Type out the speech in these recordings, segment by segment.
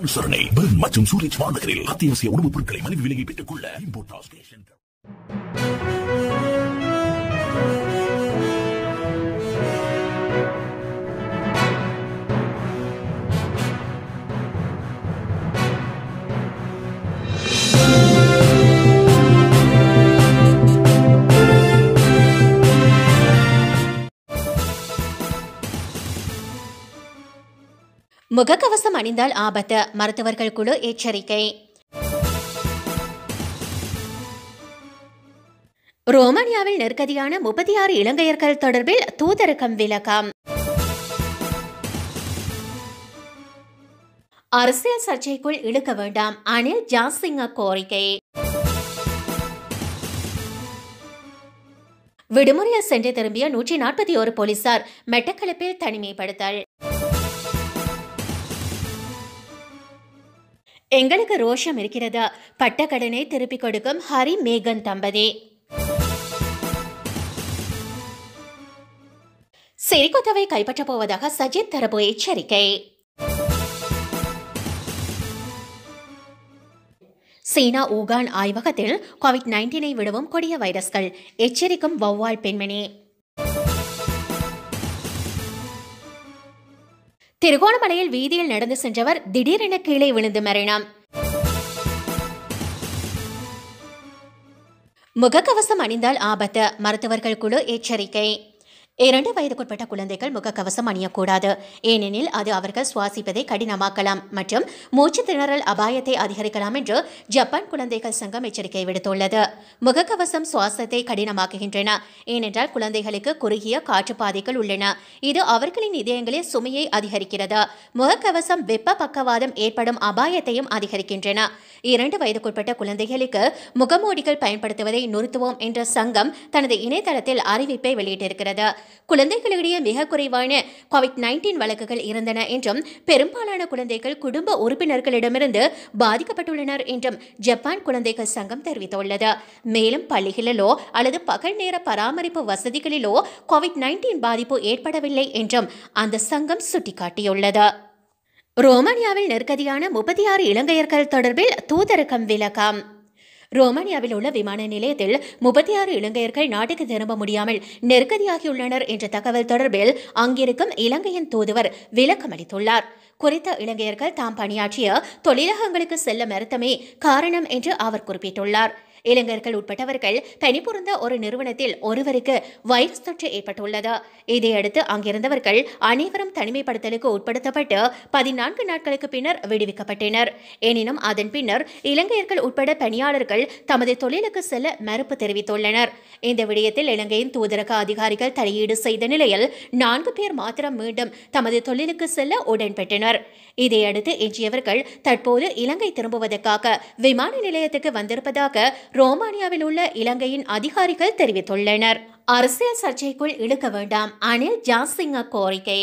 அனுசரணை மற்றும் சூரிய மாநகரில் அத்தியாவசிய உணவுப் பொருட்களை மலிவு விலையில் பெற்றுக் கொள்ள முகக்கவசம் அணிந்தால் ஆபத்து மருத்துவர்கள் குழு எச்சரிக்கை ரோமானியாவில் நெருக்கடியான முப்பத்தி ஆறு இலங்கையர்கள் தொடர்பில் தூதரகம் விளக்கம் அரசியல் சர்ச்சைக்குள் இழுக்க வேண்டாம் அனில் ஜாசிங்க கோரிக்கை விடுமுறையில் சென்று திரும்பிய நூற்றி நாற்பத்தி ஒரு போலீசார் மெட்டக்களப்பில் தனிமைப்படுத்தல் எங்களுக்கு ரோஷம் இருக்கிறதா பட்டக்கடனை திருப்பிக் கொடுக்கும் ஹரி மேகன் தம்பதி சிறிகுத்தவை கைப்பற்றப் போவதாக சஜித் தரப்பு எச்சரிக்கை சீனா ஊகான் ஆய்வகத்தில் கோவிட் நைன்டீனை விடவும் கொடிய வைரஸ்கள் எச்சரிக்கும் வௌவால் பெண்மணி திருகோணமலையில் வீதியில் நடந்து சென்றவர் திடீரென கீழே விழுந்து மறைனார் முகக்கவசம் அணிந்தால் ஆபத்து மருத்துவர்கள் குழு எச்சரிக்கை இரண்டு வயதுக்குட்பட்ட குழந்தைகள் முகக்கவசம் அணியக்கூடாது ஏனெனில் அது அவர்கள் சுவாசிப்பதை கடினமாக்கலாம் மற்றும் மூச்சு திணறல் அபாயத்தை அதிகரிக்கலாம் என்று ஜப்பான் குழந்தைகள் சங்கம் எச்சரிக்கை விடுத்துள்ளது முகக்கவசம் சுவாசத்தை கடினமாக்குகின்றன ஏனென்றால் குழந்தைகளுக்கு குறுகிய காற்றுப்பாதைகள் உள்ளன இது அவர்களின் இதயங்களில் சுமையை அதிகரிக்கிறது முகக்கவசம் வெப்ப பக்கவாதம் ஏற்படும் அபாயத்தையும் அதிகரிக்கின்றன இரண்டு வயதுக்குட்பட்ட குழந்தைகளுக்கு முகமூடிகள் பயன்படுத்துவதை நிறுத்துவோம் என்ற சங்கம் தனது இணையதளத்தில் அறிவிப்பை வெளியிட்டிருக்கிறது குழந்தைகளிடையே மிக குறைவான கோவிட் நைன்டீன் வழக்குகள் இருந்தன என்றும் பெரும்பாலான குழந்தைகள் குடும்ப உறுப்பினர்களிடமிருந்து பாதிக்கப்பட்டுள்ளனர் என்றும் ஜப்பான் குழந்தைகள் சங்கம் தெரிவித்துள்ளது மேலும் பள்ளிகளிலோ அல்லது பகல் நேர பராமரிப்பு வசதிகளிலோ கோவிட் நைன்டீன் பாதிப்பு ஏற்படவில்லை என்றும் அந்த சங்கம் சுட்டிக்காட்டியுள்ளது ரோமானியாவில் நெருக்கடியான முப்பத்தி ஆறு இலங்கையர்கள் தொடர்பில் தூதரகம் விளக்கம் ரோமானியாவில் உள்ள விமான நிலையத்தில் முப்பத்தி ஆறு இலங்கையர்கள் நாட்டுக்கு திரும்ப முடியாமல் நெருக்கடியாகியுள்ளனர் என்ற தகவல் தொடர்பில் அங்கிருக்கும் இலங்கையின் தூதுவர் விளக்கம் அளித்துள்ளார் குறித்த இலங்கையர்கள் தாம் பணியாற்றிய தொழிலகங்களுக்கு செல்ல மறுத்தமே காரணம் என்று அவர் குறிப்பிட்டுள்ளார் இளைஞர்கள் உட்பட்டவர்கள் பணிபுரிந்த ஒரு நிறுவனத்தில் ஒருவருக்கு வைரஸ் தொற்று ஏற்பட்டுள்ளது இதையடுத்து அங்கிருந்தவர்கள் அனைவரும் தனிமைப்படுத்தலுக்கு உட்படுத்தப்பட்டு பதினான்கு நாட்களுக்கு பின்னர் விடுவிக்கப்பட்டனர் எனினும் அதன் பின்னர் இலங்கையர்கள் உட்பட பணியாளர்கள் தமது தொழிலுக்கு செல்ல மறுப்பு தெரிவித்துள்ளனர் இந்த விடயத்தில் இலங்கையின் தூதரக அதிகாரிகள் தலையீடு செய்த நிலையில் நான்கு பேர் மாத்திரம் மீண்டும் தமது தொழிலுக்கு செல்ல உடன்பெற்றனர் இதையடுத்து எஞ்சியவர்கள் தற்போது இலங்கை திரும்புவதற்காக விமான நிலையத்துக்கு வந்திருப்பதாக ரோமானியாவில் உள்ள இலங்கையின் அதிகாரிகள் தெரிவித்துள்ளனர் அரசியல் சர்ச்சைக்குள் இழுக்க வேண்டாம் அனில் ஜாசிங்க கோரிக்கை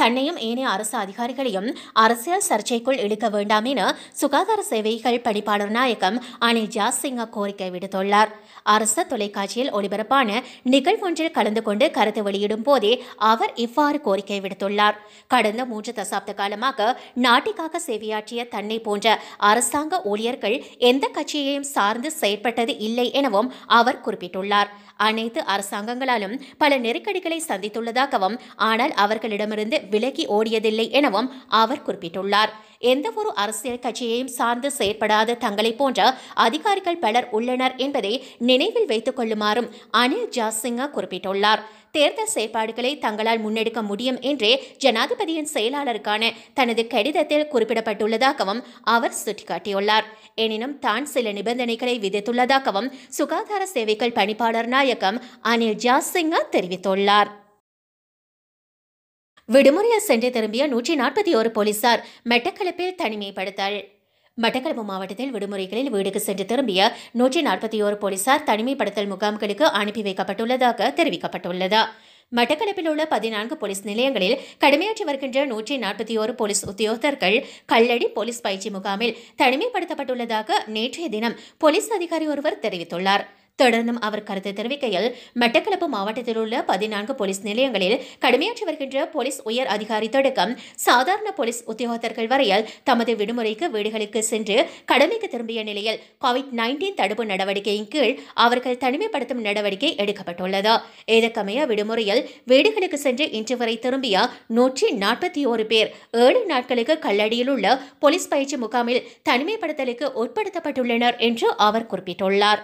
தன்னையும் ஏனைய அரசு அதிகாரிகளையும் அரசியல் சர்ச்சைக்குள் இழுக்க வேண்டாம் என சுகாதார சேவைகள் பணிப்பாளர் நாயகம் அனில் ஜாஸ் சிங்கா கோரிக்கை விடுத்துள்ளார் அரசு தொலைக்காட்சியில் ஒளிபரப்பான நிகழ்வொன்றில் கலந்து கொண்டு கருத்து வெளியிடும் போதே அவர் இவ்வாறு கோரிக்கை விடுத்துள்ளார் கடந்த மூன்று தசாப்த காலமாக நாட்டிக்காக சேவையாற்றிய தன்னை போன்ற அரசாங்க ஊழியர்கள் எந்த கட்சியையும் சார்ந்து செயற்பட்டது இல்லை எனவும் அவர் குறிப்பிட்டுள்ளார் அனைத்து அரசாங்கங்களாலும் பல நெருக்கடிகளை சந்தித்துள்ளதாகவும் ஆனால் அவர்களிடமிருந்து விலகி ஓடியதில்லை எனவும் அவர் குறிப்பிட்டுள்ளார் எந்தவொரு அரசியல் கட்சியையும் சார்ந்து செயற்படாத தங்களை போன்ற அதிகாரிகள் பலர் உள்ளனர் என்பதை நினைவில் வைத்துக் கொள்ளுமாறும் அனில் ஜாசிங்க குறிப்பிட்டுள்ளார் தேர்தல் செயற்பாடுகளை தங்களால் முன்னெடுக்க முடியும் என்றே ஜனாதிபதியின் செயலாளருக்கான தனது கடிதத்தில் குறிப்பிடப்பட்டுள்ளதாகவும் அவர் சுட்டிக்காட்டியுள்ளார் எனினும் தான் சில நிபந்தனைகளை விதித்துள்ளதாகவும் சுகாதார சேவைகள் பணிப்பாளர் நாயகம் அனில் ஜாசிங்க தெரிவித்துள்ளார் விடுமுறையில் சென்று திரும்பிய நூற்றி நாற்பத்தி ஓரு போலீசார் மெட்டக்களப்பில் தனிமைப்படுத்தல் மட்டக்களப்பு மாவட்டத்தில் விடுமுறைகளில் வீடுக்கு சென்று திரும்பிய நூற்றி நாற்பத்தி ஓரு போலீசார் தனிமைப்படுத்தல் முகாம்களுக்கு அனுப்பி வைக்கப்பட்டுள்ளதாக தெரிவிக்கப்பட்டுள்ளது மட்டக்களப்பில் உள்ள பதினான்கு போலீஸ் நிலையங்களில் கடுமையாற்றி வருகின்ற நூற்றி நாற்பத்தி ஓரு போலீஸ் உத்தியோகத்தர்கள் கல்லடி போலீஸ் பயிற்சி முகாமில் தனிமைப்படுத்தப்பட்டுள்ளதாக நேற்றைய தினம் போலீஸ் அதிகாரி ஒருவர் தெரிவித்துள்ளார் தொடர்ந்தும் அவர் கருத்து தெரிவிக்கையில் மட்டக்களப்பு மாவட்டத்தில் உள்ள பதினான்கு போலீஸ் நிலையங்களில் கடுமையாற்றி வருகின்ற போலீஸ் உயர் அதிகாரி தொடக்கம் சாதாரண போலீஸ் உத்தியோகத்தர்கள் வரையில் தமது விடுமுறைக்கு வீடுகளுக்கு சென்று கடமைக்கு திரும்பிய நிலையில் கோவிட் நைன்டீன் தடுப்பு நடவடிக்கையின் கீழ் அவர்கள் தனிமைப்படுத்தும் நடவடிக்கை எடுக்கப்பட்டுள்ளது ஏதக்கமைய விடுமுறையில் வீடுகளுக்கு சென்று இன்று வரை திரும்பிய நூற்றி நாற்பத்தி ஒரு பேர் ஏழு நாட்களுக்கு கல்லடியில் உள்ள போலீஸ் பயிற்சி முகாமில் தனிமைப்படுத்தலுக்கு உட்படுத்தப்பட்டுள்ளனர் என்று அவர் குறிப்பிட்டுள்ளார்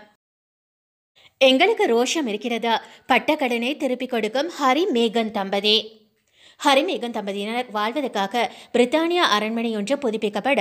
எங்களுக்கு ரோஷம் இருக்கிறதா பட்டக்கடனை திருப்பிக் கொடுக்கும் ஹரி மேகன் தம்பதி ஹரிமேகன் தம்பதியினர் வாழ்வதற்காக பிரித்தானியா அரண்மனை ஒன்று புதுப்பிக்கப்பட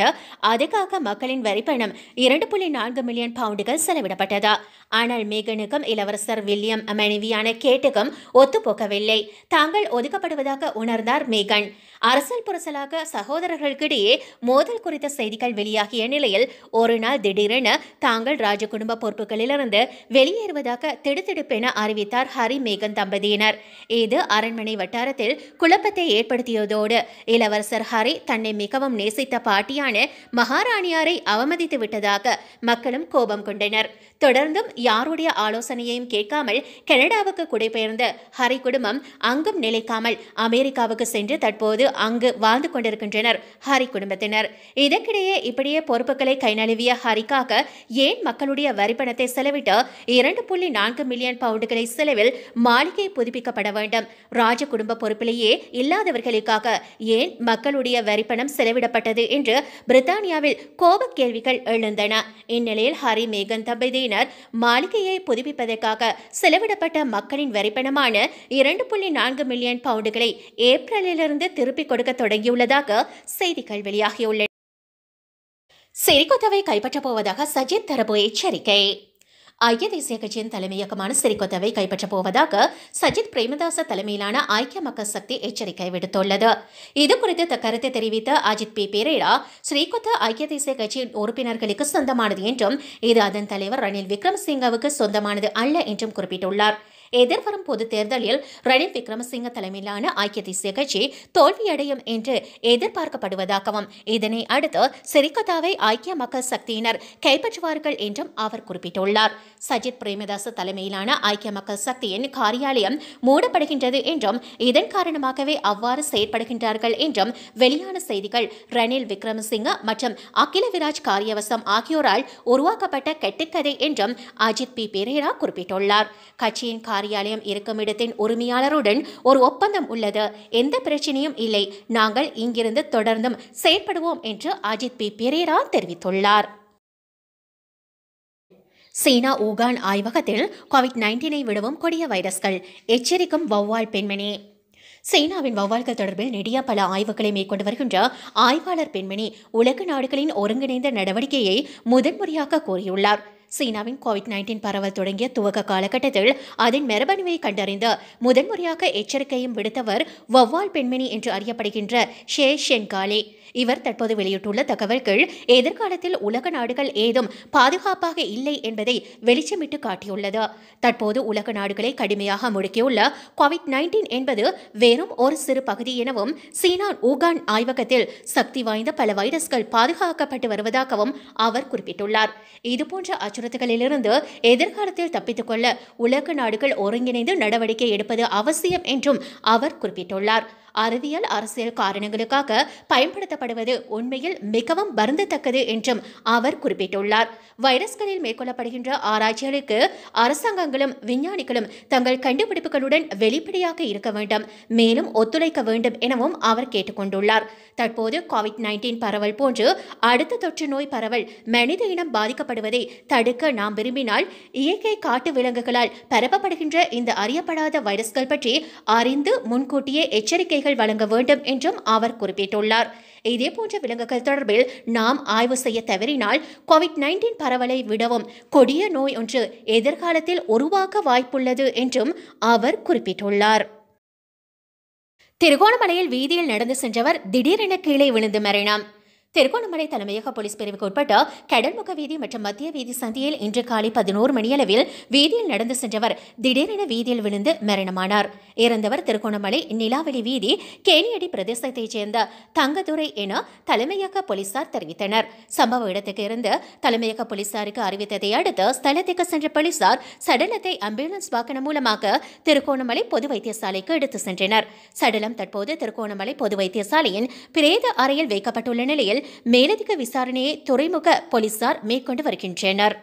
அதுக்காக மக்களின் வரிப்பணம் இரண்டு புள்ளி நான்கு மில்லியன் பவுண்டுகள் செலவிடப்பட்டதா ஆனால் மேகனுக்கும் இளவரசர் வில்லியம் மனைவியான கேட்டுக்கும் ஒத்துப்போக்கவில்லை தாங்கள் ஒதுக்கப்படுவதாக உணர்ந்தார் மேகன் அரசல் புரசலாக சகோதரர்களுக்கிடையே மோதல் குறித்த செய்திகள் வெளியாகிய நிலையில் ஒரு நாள் திடீரென தாங்கள் ராஜகுடும்ப பொறுப்புகளிலிருந்து வெளியேறுவதாக திடுதிடுப்பென அறிவித்தார் ஹரி மேகன் தம்பதியினர் இது அரண்மனை வட்டாரத்தில் குழப்பத்தை ஏற்படுத்தியதோடு இளவரசர் ஹரி தன்னை மிகவும் நேசித்த பாட்டியான மகாராணியாரை அவமதித்து விட்டதாக மக்களும் கோபம் கொண்டனர் தொடர்ந்தும் யாருடைய ஆலோசனையையும் கேட்காமல் கனடாவுக்கு குடிபெயர்ந்த ஹரி குடும்பம் அங்கும் நிலைக்காமல் அமெரிக்காவுக்கு சென்று தற்போது செய்து அங்கு வாழ்ந்து கொண்டிருக்கின்றனர் ஹாரி குடும்பத்தினர் இதற்கிடையே இப்படியே பொறுப்புகளை கைநழுவிய ஹரிக்காக ஏன் மக்களுடைய வரிப்பணத்தை செலவிட்டு இரண்டு புள்ளி நான்கு மில்லியன் பவுண்டுகளை செலவில் மாளிகை புதுப்பிக்கப்பட வேண்டும் ராஜ குடும்ப பொறுப்பிலேயே இல்லாதவர்களுக்காக ஏன் மக்களுடைய வரிப்பணம் செலவிடப்பட்டது என்று பிரித்தானியாவில் கோப கேள்விகள் எழுந்தன இந்நிலையில் ஹரி மேகன் தம்பதியினர் மாளிகையை புதுப்பிப்பதற்காக செலவிடப்பட்ட மக்களின் வரிப்பணமான இரண்டு புள்ளி நான்கு மில்லியன் பவுண்டுகளை ஏப்ரலிலிருந்து திருப்பி திருப்பி கொடுக்க தொடங்கியுள்ளதாக செய்திகள் வெளியாகியுள்ளன சிறிகொத்தவை கைப்பற்றப் போவதாக சஜித் தரப்பு எச்சரிக்கை ஐக்கிய தேசிய கட்சியின் தலைமையகமான சிறிகொத்தவை கைப்பற்றப் போவதாக சஜித் பிரேமதாச தலைமையிலான ஐக்கிய மக்கள் சக்தி எச்சரிக்கை விடுத்துள்ளது இது குறித்து கருத்தை தெரிவித்த அஜித் பி பெரேரா ஸ்ரீகொத்த ஐக்கிய தேசிய கட்சியின் உறுப்பினர்களுக்கு சொந்தமானது என்றும் இது அதன் தலைவர் ரணில் விக்ரமசிங்கவுக்கு சொந்தமானது அல்ல என்றும் குறிப்பிட்டுள்ளார் எதிர்வரும் பொது தேர்தலில் ரணில் விக்ரமசிங்க தலைமையிலான ஐக்கிய தேசிய கட்சி தோல்வியடையும் என்று எதிர்பார்க்கப்படுவதாகவும் இதனை அடுத்து சிறிகத்தாவை ஐக்கிய மக்கள் சக்தியினர் கைப்பற்றுவார்கள் என்றும் அவர் குறிப்பிட்டுள்ளார் சஜித் பிரேமதாச தலைமையிலான ஐக்கிய மக்கள் சக்தியின் காரியாலயம் மூடப்படுகின்றது என்றும் இதன் காரணமாகவே அவ்வாறு செயற்படுகின்றார்கள் என்றும் வெளியான செய்திகள் ரணில் விக்ரமசிங்க மற்றும் அகில விராஜ் காரியவசம் ஆகியோரால் உருவாக்கப்பட்ட கெட்டுக்கதை என்றும் அஜித் பி பெரேரா குறிப்பிட்டுள்ளார் கட்சியின் காரியாலயம் இருக்கும் இடத்தின் உரிமையாளருடன் ஒரு ஒப்பந்தம் உள்ளது எந்த பிரச்சனையும் இல்லை நாங்கள் இங்கிருந்து தொடர்ந்தும் செயற்படுவோம் என்று அஜித் பி பெரேரா தெரிவித்துள்ளார் சீனா ஊகான் ஆய்வகத்தில் கோவிட் நைன்டீனை விடவும் கொடிய வைரஸ்கள் எச்சரிக்கும் வௌவால் பெண்மணி சீனாவின் வௌவால்கள் தொடர்பில் நெடிய பல ஆய்வுகளை மேற்கொண்டு வருகின்ற ஆய்வாளர் பெண்மணி உலக நாடுகளின் ஒருங்கிணைந்த நடவடிக்கையை முதன்முறையாக கூறியுள்ளார் சீனாவின் கோவிட் நைன்டீன் பரவல் தொடங்கிய துவக்க காலகட்டத்தில் அதன் மரபணுவை கண்டறிந்து முதன்முறையாக எச்சரிக்கையும் விடுத்தவர் வவ்வால் பெண்மணி என்று அறியப்படுகின்ற ஷே ஷென்காலே இவர் தற்போது வெளியிட்டுள்ள தகவல்கள் எதிர்காலத்தில் உலக நாடுகள் ஏதும் பாதுகாப்பாக இல்லை என்பதை வெளிச்சமிட்டு காட்டியுள்ளது தற்போது உலக நாடுகளை கடுமையாக முடுக்கியுள்ள கோவிட் நைன்டீன் என்பது வெறும் ஒரு சிறு பகுதி எனவும் சீனா ஊகான் ஆய்வகத்தில் சக்தி வாய்ந்த பல வைரஸ்கள் பாதுகாக்கப்பட்டு வருவதாகவும் அவர் குறிப்பிட்டுள்ளார் இதுபோன்ற அச்சுறுத்தல் அச்சுறுத்தல்களிலிருந்து எதிர்காலத்தில் தப்பித்துக்கொள்ள உலக நாடுகள் ஒருங்கிணைந்து நடவடிக்கை எடுப்பது அவசியம் என்றும் அவர் குறிப்பிட்டுள்ளார் அறிவியல் அரசியல் காரணங்களுக்காக பயன்படுத்தப்படுவது உண்மையில் மிகவும் வருந்தத்தக்கது என்றும் அவர் குறிப்பிட்டுள்ளார் வைரஸ்களில் மேற்கொள்ளப்படுகின்ற ஆராய்ச்சிகளுக்கு அரசாங்கங்களும் விஞ்ஞானிகளும் தங்கள் கண்டுபிடிப்புகளுடன் வெளிப்படையாக இருக்க வேண்டும் மேலும் ஒத்துழைக்க வேண்டும் எனவும் அவர் கேட்டுக்கொண்டுள்ளார் தற்போது கோவிட் நைன்டீன் பரவல் போன்று அடுத்த தொற்று நோய் பரவல் மனித இனம் பாதிக்கப்படுவதை தடுக்க நாம் விரும்பினால் இயற்கை காட்டு விலங்குகளால் பரப்பப்படுகின்ற இந்த அறியப்படாத வைரஸ்கள் பற்றி அறிந்து முன்கூட்டியே எச்சரிக்கை உதவிகள் வழங்க வேண்டும் என்றும் அவர் குறிப்பிட்டுள்ளார் இதேபோன்ற விலங்குகள் தொடர்பில் நாம் ஆய்வு செய்ய தவறினால் கோவிட் நைன்டீன் பரவலை விடவும் கொடிய நோய் ஒன்று எதிர்காலத்தில் உருவாக்க வாய்ப்புள்ளது என்றும் அவர் குறிப்பிட்டுள்ளார் திருகோணமலையில் வீதியில் நடந்து சென்றவர் திடீரென கீழே விழுந்து மறைனாம் திருகோணமலை தலைமையக போலீஸ் பிரிவுக்கு உட்பட்ட கடல்முக வீதி மற்றும் மத்திய வீதி சந்தியில் இன்று காலை பதினோரு மணியளவில் வீதியில் நடந்து சென்றவர் திடீரென வீதியில் விழுந்து மரணமானார் இறந்தவர் திருகோணமலை நிலாவளி வீதி கேணியடி பிரதேசத்தைச் சேர்ந்த தங்கதுரை என தலைமையக போலீசார் தெரிவித்தனர் சம்பவ இடத்துக்கு இருந்து தலைமையக போலீசாருக்கு அறிவித்ததை அடுத்து ஸ்தலத்துக்கு சென்ற போலீசார் சடலத்தை அம்புலன்ஸ் வாகனம் மூலமாக திருகோணமலை பொது வைத்தியசாலைக்கு எடுத்து சென்றனர் சடலம் தற்போது திருகோணமலை பொது வைத்தியசாலையின் பிரேத அறையில் வைக்கப்பட்டுள்ள நிலையில் மேலதிக விசாரணையை துறைமுக போலீசார் மேற்கொண்டு வருகின்றனர்